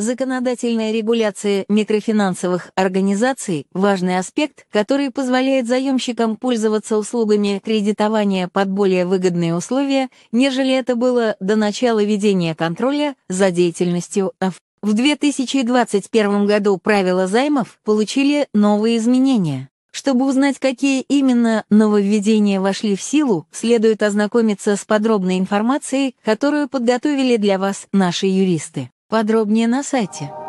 Законодательная регуляция микрофинансовых организаций – важный аспект, который позволяет заемщикам пользоваться услугами кредитования под более выгодные условия, нежели это было до начала ведения контроля за деятельностью АФ. В 2021 году правила займов получили новые изменения. Чтобы узнать, какие именно нововведения вошли в силу, следует ознакомиться с подробной информацией, которую подготовили для вас наши юристы. Подробнее на сайте.